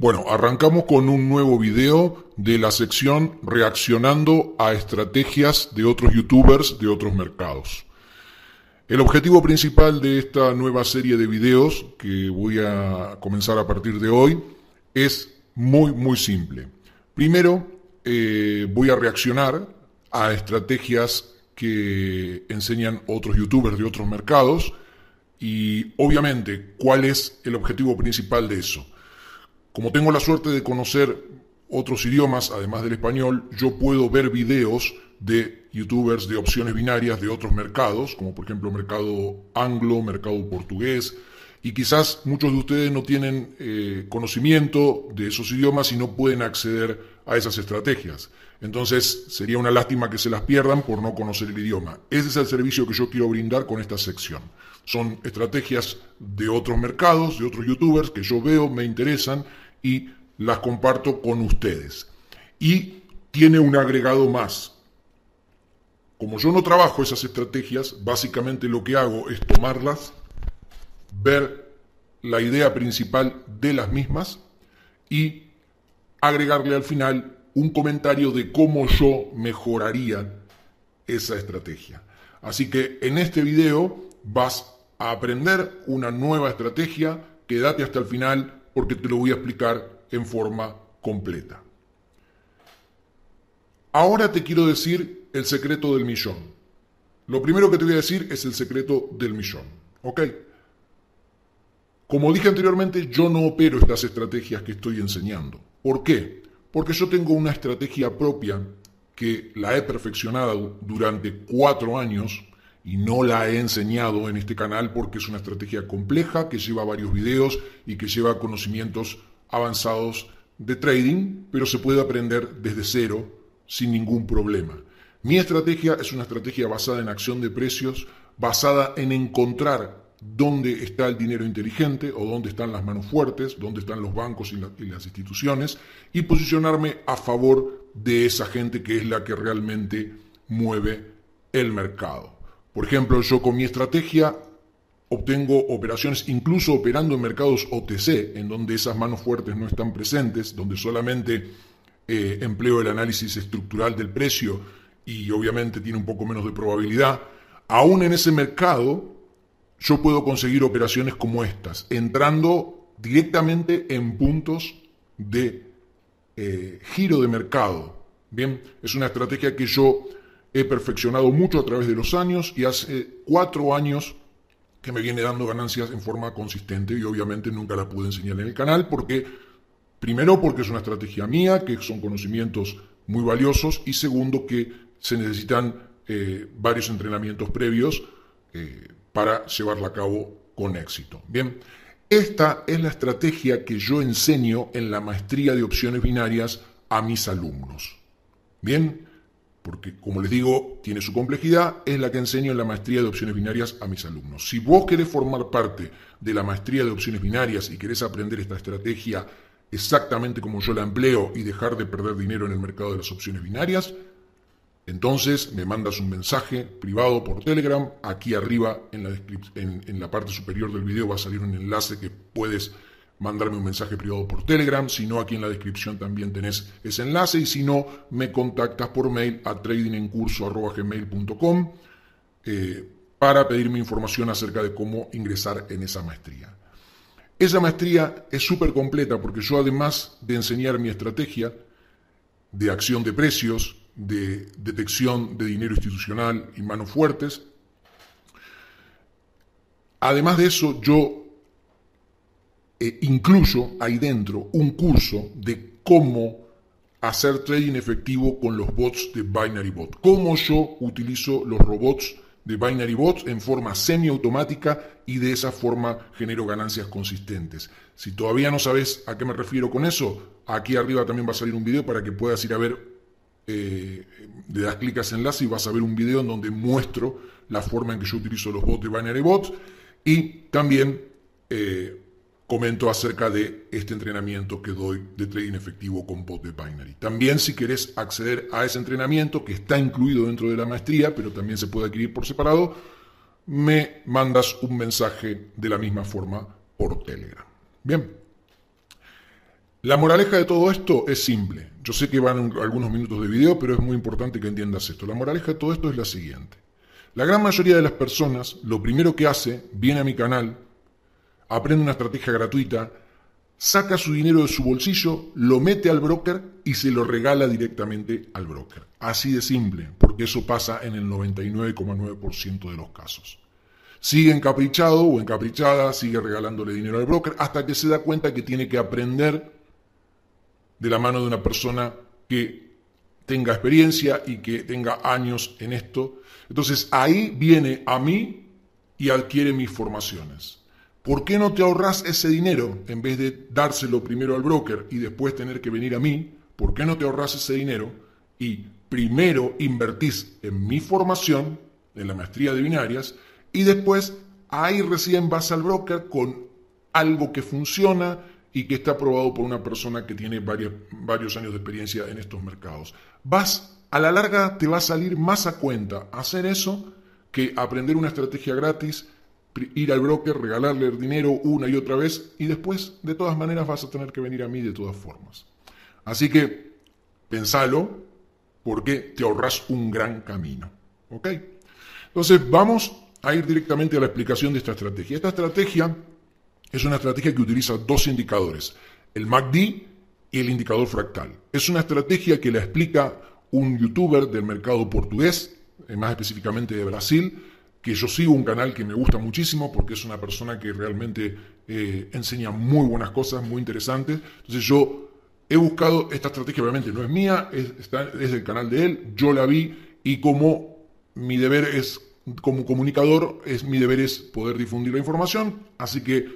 Bueno, arrancamos con un nuevo video de la sección reaccionando a estrategias de otros youtubers de otros mercados. El objetivo principal de esta nueva serie de videos que voy a comenzar a partir de hoy es muy, muy simple. Primero, eh, voy a reaccionar a estrategias que enseñan otros youtubers de otros mercados y obviamente, ¿cuál es el objetivo principal de eso? Como tengo la suerte de conocer otros idiomas, además del español, yo puedo ver videos de youtubers de opciones binarias de otros mercados, como por ejemplo mercado anglo, mercado portugués, y quizás muchos de ustedes no tienen eh, conocimiento de esos idiomas y no pueden acceder a esas estrategias. Entonces sería una lástima que se las pierdan por no conocer el idioma. Ese es el servicio que yo quiero brindar con esta sección. Son estrategias de otros mercados, de otros youtubers que yo veo, me interesan y las comparto con ustedes. Y tiene un agregado más. Como yo no trabajo esas estrategias, básicamente lo que hago es tomarlas, ver la idea principal de las mismas y agregarle al final un comentario de cómo yo mejoraría esa estrategia. Así que en este video vas a aprender una nueva estrategia, quédate hasta el final porque te lo voy a explicar en forma completa. Ahora te quiero decir el secreto del millón. Lo primero que te voy a decir es el secreto del millón. ¿Ok? Como dije anteriormente, yo no opero estas estrategias que estoy enseñando. ¿Por qué? Porque yo tengo una estrategia propia que la he perfeccionado durante cuatro años y no la he enseñado en este canal porque es una estrategia compleja que lleva varios videos y que lleva conocimientos avanzados de trading, pero se puede aprender desde cero sin ningún problema. Mi estrategia es una estrategia basada en acción de precios, basada en encontrar dónde está el dinero inteligente o dónde están las manos fuertes, dónde están los bancos y, las instituciones, y posicionarme a favor de esa gente que es la que realmente mueve el mercado. Por ejemplo, yo con mi estrategia obtengo operaciones incluso operando en mercados OTC, en donde esas manos fuertes no están presentes, donde solamente eh, empleo el análisis estructural del precio y obviamente tiene un poco menos de probabilidad. Aún en ese mercado, yo puedo conseguir operaciones como estas, entrando directamente en puntos de eh, giro de mercado. Bien, es una estrategia que yo he perfeccionado mucho a través de los años y hace cuatro años que me viene dando ganancias en forma consistente y obviamente nunca la pude enseñar en el canal porque, primero, porque es una estrategia mía, que son conocimientos muy valiosos y segundo, que se necesitan eh, varios entrenamientos previos eh, para llevarla a cabo con éxito. Bien, esta es la estrategia que yo enseño en la maestría de opciones binarias a mis alumnos. Bien, porque como les digo, tiene su complejidad, es la que enseño en la maestría de opciones binarias a mis alumnos. Si vos querés formar parte de la maestría de opciones binarias y querés aprender esta estrategia exactamente como yo la empleo y dejar de perder dinero en el mercado de las opciones binarias, entonces me mandas un mensaje privado por Telegram. Aquí arriba en la, la parte superior del video va a salir un enlace que puedes mandarme un mensaje privado por Telegram, si no aquí en la descripción también tenés ese enlace y si no me contactas por mail a tradingencurso@gmail.com eh, para pedirme información acerca de cómo ingresar en esa maestría. Esa maestría es súper completa porque yo además de enseñar mi estrategia de acción de precios, de detección de dinero institucional y manos fuertes, además de eso yo Incluyo eh, incluso hay dentro un curso de cómo hacer trading efectivo con los bots de Binary Bot. Cómo yo utilizo los robots de Binary Bots en forma semiautomática y de esa forma genero ganancias consistentes. Si todavía no sabes a qué me refiero con eso, aquí arriba también va a salir un video para que puedas ir a ver, eh, le das clic a ese enlace y vas a ver un video en donde muestro la forma en que yo utilizo los bots de Binary Bots y también... Eh, comento acerca de este entrenamiento que doy de trading efectivo con bot de binary. También si querés acceder a ese entrenamiento que está incluido dentro de la maestría, pero también se puede adquirir por separado, me mandas un mensaje de la misma forma por Telegram. Bien. La moraleja de todo esto es simple. Yo sé que van algunos minutos de video, pero es muy importante que entiendas esto. La moraleja de todo esto es la siguiente. La gran mayoría de las personas lo primero que hace, viene a mi canal, aprende una estrategia gratuita, saca su dinero de su bolsillo, lo mete al broker y se lo regala directamente al broker. Así de simple, porque eso pasa en el 99,9% de los casos. Sigue encaprichado o encaprichada, sigue regalándole dinero al broker hasta que se da cuenta que tiene que aprender de la mano de una persona que tenga experiencia y que tenga años en esto. Entonces ahí viene a mí y adquiere mis formaciones. ¿Por qué no te ahorras ese dinero en vez de dárselo primero al broker y después tener que venir a mí? ¿Por qué no te ahorras ese dinero y primero invertís en mi formación, en la maestría de binarias, y después ahí recién vas al broker con algo que funciona y que está aprobado por una persona que tiene varios años de experiencia en estos mercados? Vas a la larga te va a salir más a cuenta hacer eso que aprender una estrategia gratis ir al broker, regalarle el dinero una y otra vez y después de todas maneras vas a tener que venir a mí de todas formas. Así que pensalo porque te ahorras un gran camino. ¿Ok? Entonces vamos a ir directamente a la explicación de esta estrategia. Esta estrategia es una estrategia que utiliza dos indicadores, el MACD y el indicador fractal. Es una estrategia que la explica un youtuber del mercado portugués, eh, más específicamente de Brasil, que yo sigo un canal que me gusta muchísimo porque es una persona que realmente eh, enseña muy buenas cosas, muy interesantes. Entonces yo he buscado esta estrategia, obviamente no es mía, es, el canal de él, yo la vi y como mi deber es, como comunicador, es mi deber es poder difundir la información, así que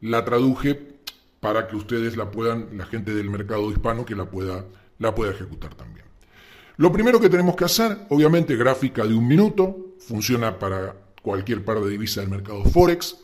la traduje para que ustedes la puedan, la gente del mercado hispano que la pueda, la pueda ejecutar también. Lo primero que tenemos que hacer, obviamente, gráfica de un minuto, funciona para cualquier par de divisas del mercado Forex.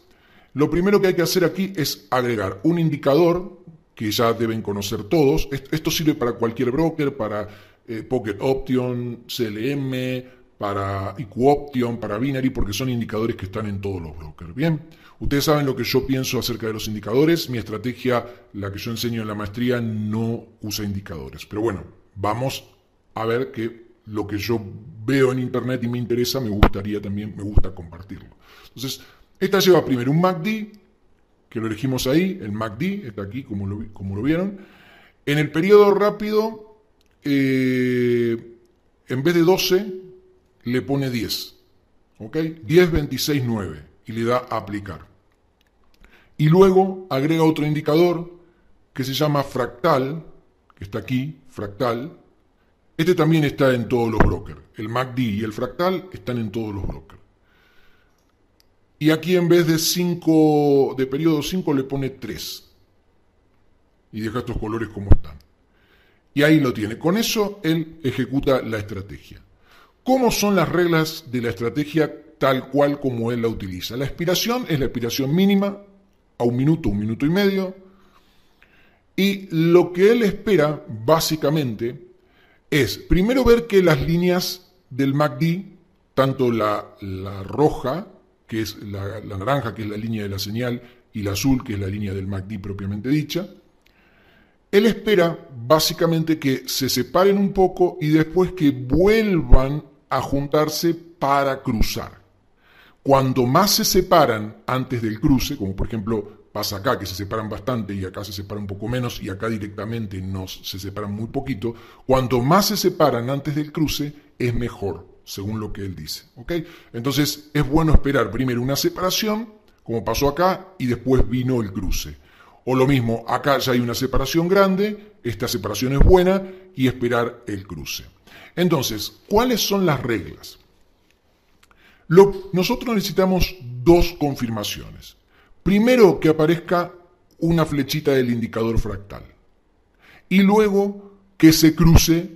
Lo primero que hay que hacer aquí es agregar un indicador que ya deben conocer todos. Esto sirve para cualquier broker, para eh, Pocket Option, CLM, para IQ Option, para Binary, porque son indicadores que están en todos los brokers. Bien, ustedes saben lo que yo pienso acerca de los indicadores. Mi estrategia, la que yo enseño en la maestría, no usa indicadores. Pero bueno, vamos a ver qué lo que yo veo en internet y me interesa, me gustaría también, me gusta compartirlo. Entonces, esta lleva primero un MACD, que lo elegimos ahí, el MACD, está aquí como lo, como lo vieron. En el periodo rápido, eh, en vez de 12, le pone 10. ¿Ok? 10, 26, 9. Y le da a aplicar. Y luego agrega otro indicador que se llama fractal, que está aquí, fractal, este también está en todos los brokers. El MACD y el fractal están en todos los brokers. Y aquí en vez de 5, de periodo 5 le pone 3. Y deja estos colores como están. Y ahí lo tiene. Con eso él ejecuta la estrategia. ¿Cómo son las reglas de la estrategia tal cual como él la utiliza? La expiración es la expiración mínima a un minuto, un minuto y medio. Y lo que él espera, básicamente, es primero ver que las líneas del MACD, tanto la, la roja, que es la, la, naranja, que es la línea de la señal, y la azul, que es la línea del MACD propiamente dicha, él espera básicamente que se separen un poco y después que vuelvan a juntarse para cruzar. Cuando más se separan antes del cruce, como por ejemplo pasa acá, que se separan bastante y acá se separan un poco menos y acá directamente no, se separan muy poquito, cuanto más se separan antes del cruce, es mejor, según lo que él dice. Entonces es bueno esperar primero una separación, como pasó acá, y después vino el cruce. O lo mismo, acá ya hay una separación grande, esta separación es buena y esperar el cruce. Entonces, ¿cuáles son las reglas? nosotros necesitamos dos confirmaciones. Primero que aparezca una flechita del indicador fractal. Y luego que se cruce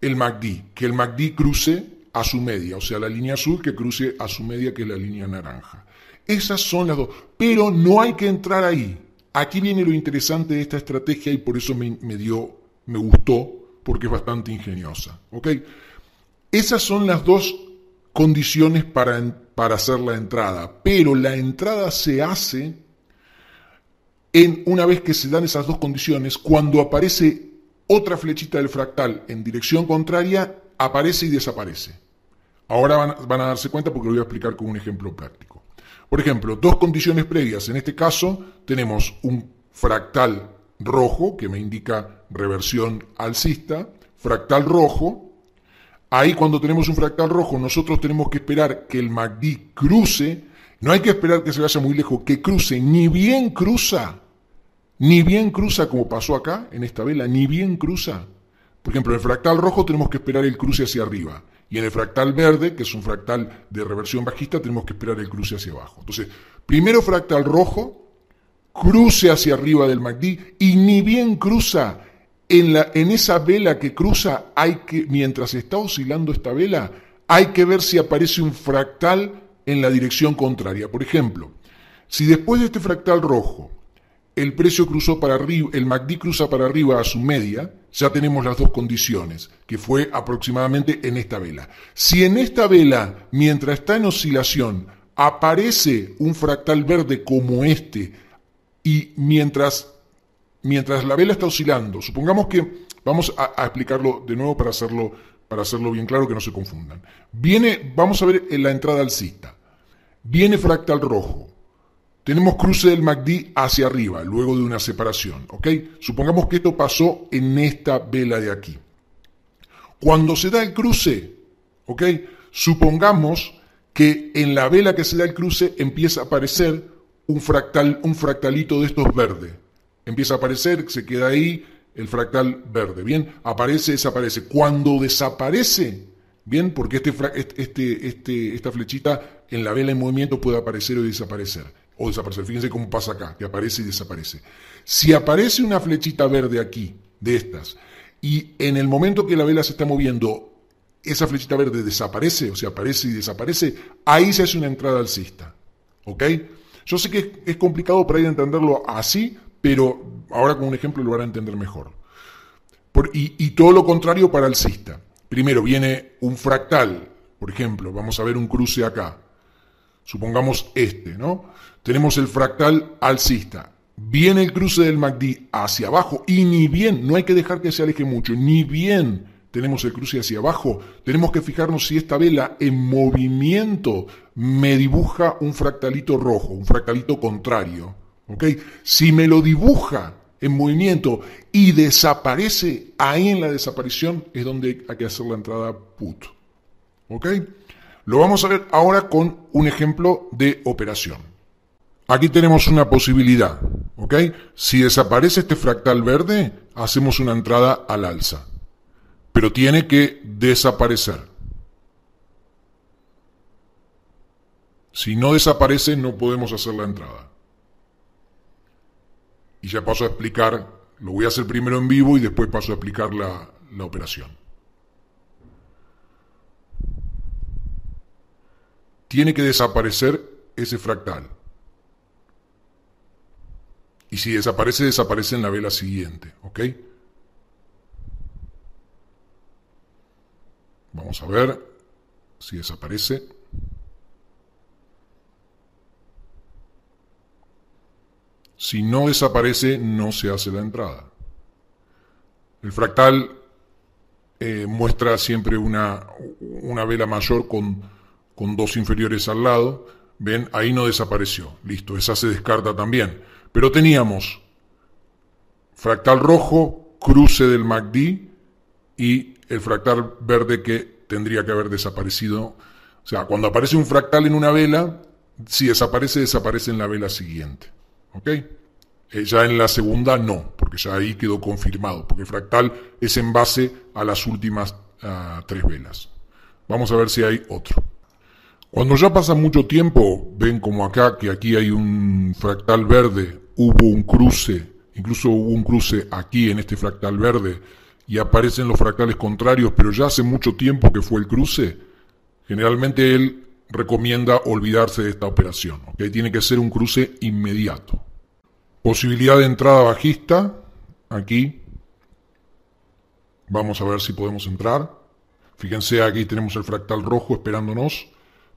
el MACD, que el MACD cruce a su media, o sea, la línea azul que cruce a su media, que es la línea naranja. Esas son las dos. Pero no hay que entrar ahí. Aquí viene lo interesante de esta estrategia y por eso me, dio, me gustó, porque es bastante ingeniosa. ¿ok? Esas son las dos condiciones para, para hacer la entrada, pero la entrada se hace en una vez que se dan esas dos condiciones, cuando aparece otra flechita del fractal en dirección contraria, aparece y desaparece. Ahora van, van a darse cuenta porque lo voy a explicar con un ejemplo práctico. Por ejemplo, dos condiciones previas. En este caso tenemos un fractal rojo que me indica reversión alcista, fractal rojo Ahí cuando tenemos un fractal rojo, nosotros tenemos que esperar que el MACD cruce. No hay que esperar que se vaya muy lejos, que cruce. Ni bien cruza, ni bien cruza como pasó acá en esta vela, ni bien cruza. Por ejemplo, en el fractal rojo tenemos que esperar el cruce hacia arriba. Y en el fractal verde, que es un fractal de reversión bajista, tenemos que esperar el cruce hacia abajo. Entonces, primero fractal rojo, cruce hacia arriba del MACD y ni bien cruza, en, la, en esa vela que cruza, hay que, mientras está oscilando esta vela, hay que ver si aparece un fractal en la dirección contraria. Por ejemplo, si después de este fractal rojo el precio cruzó para arriba, el MACD cruza para arriba a su media, ya tenemos las dos condiciones, que fue aproximadamente en esta vela. Si en esta vela, mientras está en oscilación, aparece un fractal verde como este, y mientras mientras la vela está oscilando, supongamos que, vamos a, explicarlo de nuevo para hacerlo, para hacerlo bien claro, que no se confundan. Viene, vamos a ver en la entrada alcista. Viene fractal rojo. Tenemos cruce del MACD hacia arriba, luego de una separación, ¿ok? Supongamos que esto pasó en esta vela de aquí. Cuando se da el cruce, ¿ok? Supongamos que en la vela que se da el cruce empieza a aparecer un fractal, un fractalito de estos verdes empieza a aparecer, se queda ahí el fractal verde, ¿bien? Aparece, desaparece. Cuando desaparece, ¿bien? Porque este, este, este, este, esta flechita en la vela en movimiento puede aparecer o desaparecer. O desaparecer. Fíjense cómo pasa acá, que aparece y desaparece. Si aparece una flechita verde aquí, de estas, y en el momento que la vela se está moviendo, esa flechita verde desaparece, o sea, aparece y desaparece, ahí se hace una entrada alcista. ¿Ok? Yo sé que es complicado para ir a entenderlo así, pero ahora con un ejemplo lo van a entender mejor. y, todo lo contrario para el cista. Primero viene un fractal, por ejemplo, vamos a ver un cruce acá. Supongamos este, ¿no? Tenemos el fractal alcista. Viene el cruce del MACD hacia abajo y ni bien, no hay que dejar que se aleje mucho, ni bien tenemos el cruce hacia abajo, tenemos que fijarnos si esta vela en movimiento me dibuja un fractalito rojo, un fractalito contrario. Si me lo dibuja en movimiento y desaparece, ahí en la desaparición es donde hay que hacer la entrada put. ¿Ok? Lo vamos a ver ahora con un ejemplo de operación. Aquí tenemos una posibilidad. ¿Ok? Si desaparece este fractal verde, hacemos una entrada al alza. Pero tiene que desaparecer. Si no desaparece, no podemos hacer la entrada y ya paso a explicar, lo voy a hacer primero en vivo y después paso a explicar la, operación. Tiene que desaparecer ese fractal. Y si desaparece, desaparece en la vela siguiente, ¿ok? Vamos a ver si desaparece. Si no desaparece, no se hace la entrada. El fractal eh, muestra siempre una, vela mayor con, con, dos inferiores al lado. Ven, ahí no desapareció. Listo, esa se descarta también. Pero teníamos fractal rojo, cruce del MACD y el fractal verde que tendría que haber desaparecido. O sea, cuando aparece un fractal en una vela, si desaparece, desaparece en la vela siguiente. ¿Ok? Eh, ya en la segunda no, porque ya ahí quedó confirmado, porque fractal es en base a las últimas ah, tres velas. Vamos a ver si hay otro. Cuando ya pasa mucho tiempo, ven como acá que aquí hay un fractal verde, hubo un cruce, incluso hubo un cruce aquí en este fractal verde, y aparecen los fractales contrarios, pero ya hace mucho tiempo que fue el cruce, generalmente él recomienda olvidarse de esta operación, que tiene que ser un cruce inmediato. Posibilidad de entrada bajista, aquí. Vamos a ver si podemos entrar. Fíjense, aquí tenemos el fractal rojo esperándonos.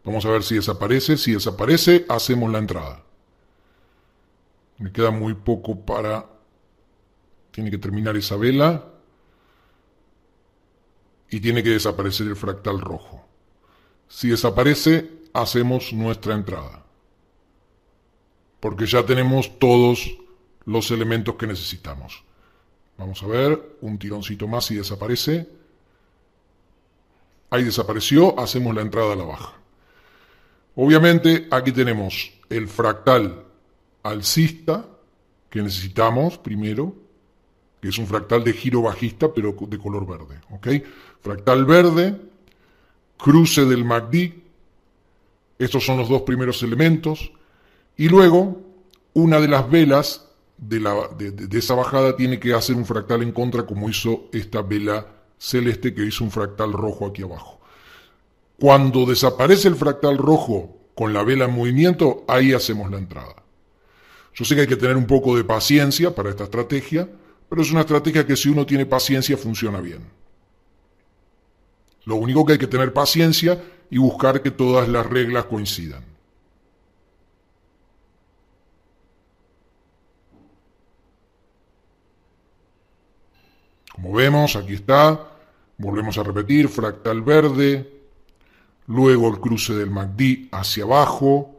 Vamos a ver si desaparece. Si desaparece, hacemos la entrada. Me queda muy poco para... Tiene que terminar esa vela. Y tiene que desaparecer el fractal rojo. Si desaparece, hacemos nuestra entrada porque ya tenemos todos los elementos que necesitamos. Vamos a ver, un tironcito más y desaparece. Ahí desapareció, hacemos la entrada a la baja. Obviamente aquí tenemos el fractal alcista que necesitamos primero, que es un fractal de giro bajista pero de color verde. ¿ok? Fractal verde, cruce del MACD, estos son los dos primeros elementos. Y luego, una de las velas de, de, esa bajada tiene que hacer un fractal en contra como hizo esta vela celeste que hizo un fractal rojo aquí abajo. Cuando desaparece el fractal rojo con la vela en movimiento, ahí hacemos la entrada. Yo sé que hay que tener un poco de paciencia para esta estrategia, pero es una estrategia que si uno tiene paciencia funciona bien. Lo único que hay que tener paciencia y buscar que todas las reglas coincidan. Movemos, aquí está. Volvemos a repetir, fractal verde. Luego el cruce del MACD hacia abajo.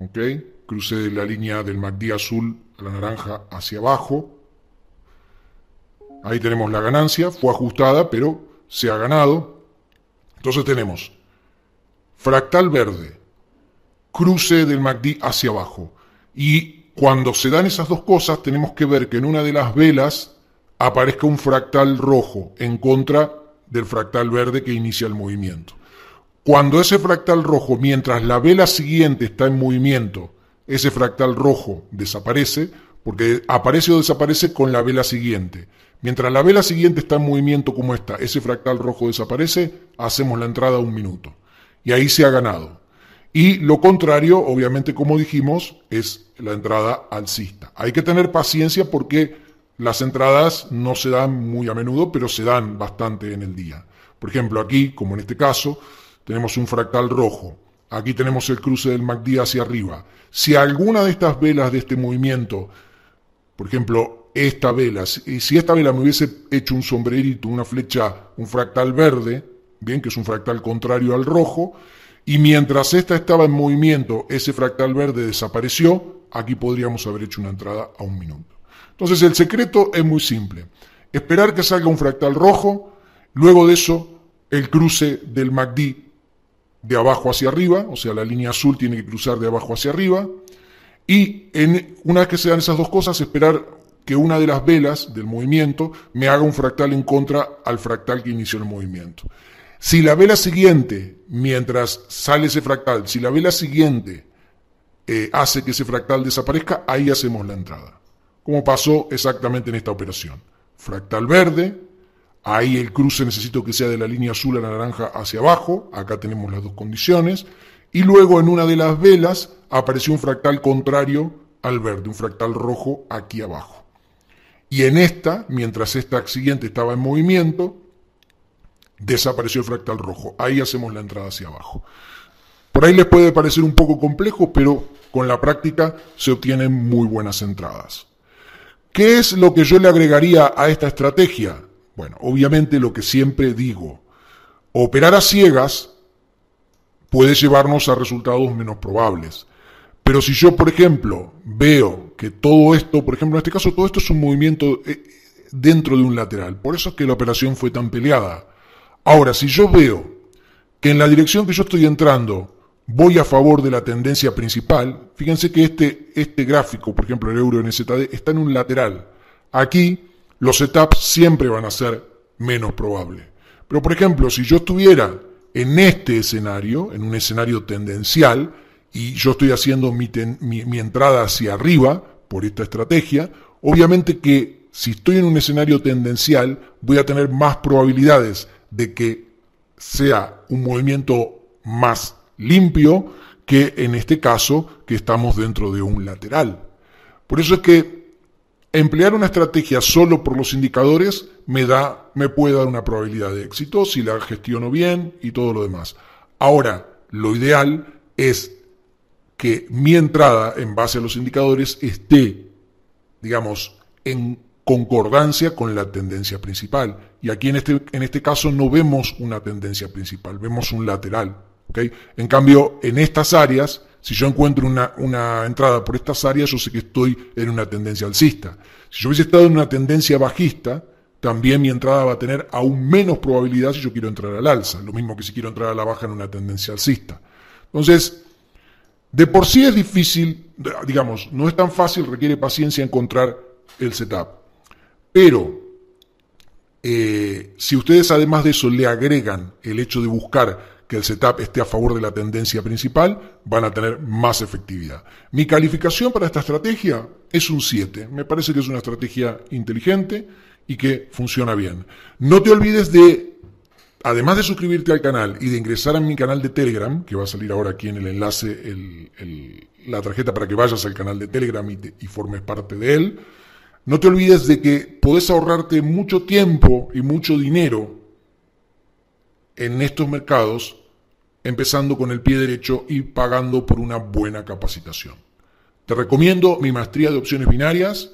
¿Ok? Cruce de la línea del MACD azul a la naranja hacia abajo. Ahí tenemos la ganancia. Fue ajustada, pero se ha ganado. Entonces tenemos fractal verde, cruce del MACD hacia abajo. Y cuando se dan esas dos cosas, tenemos que ver que en una de las velas aparezca un fractal rojo en contra del fractal verde que inicia el movimiento. Cuando ese fractal rojo, mientras la vela siguiente está en movimiento, ese fractal rojo desaparece, porque aparece o desaparece con la vela siguiente. Mientras la vela siguiente está en movimiento como esta, ese fractal rojo desaparece, hacemos la entrada un minuto. Y ahí se ha ganado. Y lo contrario, obviamente, como dijimos, es la entrada alcista. Hay que tener paciencia porque las entradas no se dan muy a menudo, pero se dan bastante en el día. Por ejemplo, aquí, como en este caso, tenemos un fractal rojo. Aquí tenemos el cruce del MACD hacia arriba. Si alguna de estas velas de este movimiento, por ejemplo, esta vela, si esta vela me hubiese hecho un sombrerito, una flecha, un fractal verde, bien, que es un fractal contrario al rojo, y mientras esta estaba en movimiento, ese fractal verde desapareció, aquí podríamos haber hecho una entrada a un minuto. Entonces el secreto es muy simple. Esperar que salga un fractal rojo, luego de eso el cruce del MACD de abajo hacia arriba, o sea, la línea azul tiene que cruzar de abajo hacia arriba, y una vez que se dan esas dos cosas, esperar que una de las velas del movimiento me haga un fractal en contra al fractal que inició el movimiento. Si la vela siguiente, mientras sale ese fractal, si la vela siguiente eh, hace que ese fractal desaparezca, ahí hacemos la entrada como pasó exactamente en esta operación. Fractal verde, ahí el cruce necesito que sea de la línea azul a la naranja hacia abajo, acá tenemos las dos condiciones, y luego en una de las velas apareció un fractal contrario al verde, un fractal rojo aquí abajo. Y en esta, mientras esta siguiente estaba en movimiento, desapareció el fractal rojo. Ahí hacemos la entrada hacia abajo. Por ahí les puede parecer un poco complejo, pero con la práctica se obtienen muy buenas entradas. ¿Qué es lo que yo le agregaría a esta estrategia? Bueno, obviamente lo que siempre digo, operar a ciegas puede llevarnos a resultados menos probables. Pero si yo, por ejemplo, veo que todo esto, por ejemplo, en este caso todo esto es un movimiento eh, dentro de un lateral, por eso es que la operación fue tan peleada. Ahora, si yo veo que en la dirección que yo estoy entrando voy a favor de la tendencia principal. Fíjense que este, este gráfico, por ejemplo, el euro en ZD, está en un lateral. Aquí los setups siempre van a ser menos probables. Pero, por ejemplo, si yo estuviera en este escenario, en un escenario tendencial, y yo estoy haciendo mi entrada hacia arriba por esta estrategia, obviamente que si estoy en un escenario tendencial, voy a tener más probabilidades de que sea un movimiento más limpio que en este caso que estamos dentro de un lateral. Por eso es que emplear una estrategia solo por los indicadores me da me puede dar una probabilidad de éxito si la gestiono bien y todo lo demás. Ahora, lo ideal es que mi entrada en base a los indicadores esté, digamos, en concordancia con la tendencia principal. Y aquí en este, en este caso no vemos una tendencia principal, vemos un lateral. En cambio, en estas áreas, si yo encuentro una, entrada por estas áreas, yo sé que estoy en una tendencia alcista. Si yo hubiese estado en una tendencia bajista, también mi entrada va a tener aún menos probabilidad si yo quiero entrar al alza, lo mismo que si quiero entrar a la baja en una tendencia alcista. Entonces, de por sí es difícil, digamos, no es tan fácil, requiere paciencia encontrar el setup. Pero, eh, si ustedes además de eso le agregan el hecho de buscar que el setup esté a favor de la tendencia principal, van a tener más efectividad. Mi calificación para esta estrategia es un 7. Me parece que es una estrategia inteligente y que funciona bien. No te olvides de, además de suscribirte al canal y de ingresar a mi canal de Telegram, que va a salir ahora aquí en el enlace la tarjeta para que vayas al canal de Telegram y, y formes parte de él. No te olvides de que podés ahorrarte mucho tiempo y mucho dinero en estos mercados, empezando con el pie derecho y pagando por una buena capacitación. Te recomiendo mi maestría de opciones binarias.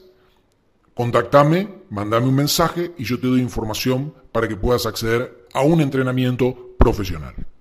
Contactame, mandame un mensaje y yo te doy información para que puedas acceder a un entrenamiento profesional.